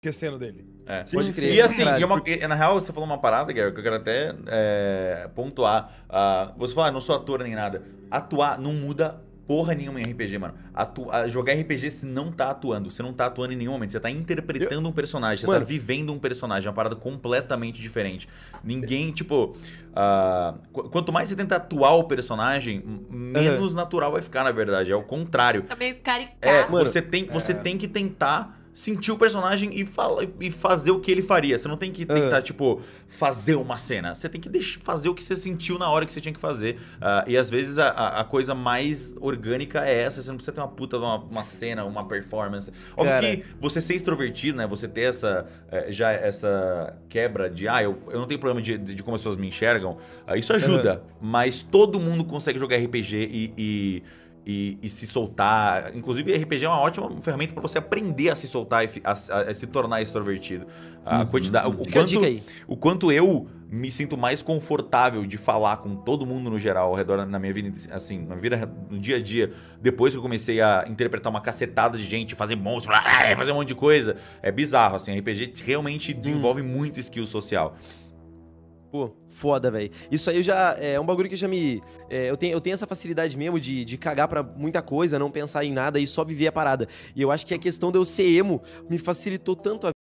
esquecendo dele. É, Sim, pode crer. E é assim, e é uma, e, na real, você falou uma parada, Gary, que eu quero até é, pontuar. Uh, você fala, ah, não sou ator nem nada. Atuar não muda porra nenhuma em RPG, mano. Atu ah, jogar RPG você não tá atuando. Você não tá atuando em nenhum momento. Você tá interpretando eu... um personagem. Você tá mano... tá vivendo um personagem. É uma parada completamente diferente. Ninguém, é. tipo. Uh, qu quanto mais você tenta atuar o personagem, menos uhum. natural vai ficar, na verdade. É o contrário. Tá meio caricato. É, mano, você tem, você é... tem que tentar sentir o personagem e, fala, e fazer o que ele faria. Você não tem que tentar, é. tipo, fazer uma cena. Você tem que deixar, fazer o que você sentiu na hora que você tinha que fazer. Uh, e às vezes a, a, coisa mais orgânica é essa. Você não precisa ter uma puta, uma, uma cena, uma performance. Óbvio Cara. que você ser extrovertido, né? Você ter essa, eh, já essa quebra de, ah, eu, eu não tenho problema de, de como as pessoas me enxergam. Uh, isso ajuda. Mas todo mundo consegue jogar RPG e, e e, e, se soltar. Inclusive, RPG é uma ótima ferramenta para você aprender a se soltar e a, a, a se tornar extrovertido. A uhum. quantidade, o, o quanto, o quanto eu me sinto mais confortável de falar com todo mundo no geral ao redor na minha vida, assim, na vida no dia a dia, depois que eu comecei a interpretar uma cacetada de gente, fazer monstros, fazer um monte de coisa, é bizarro assim, RPG realmente desenvolve hum. muito skill social. Pô, foda, velho. Isso aí já é, é um bagulho que já me. É, eu, tenho, eu tenho essa facilidade mesmo de, de cagar para muita coisa, não pensar em nada e só viver a parada. E eu acho que a questão de eu ser emo me facilitou tanto a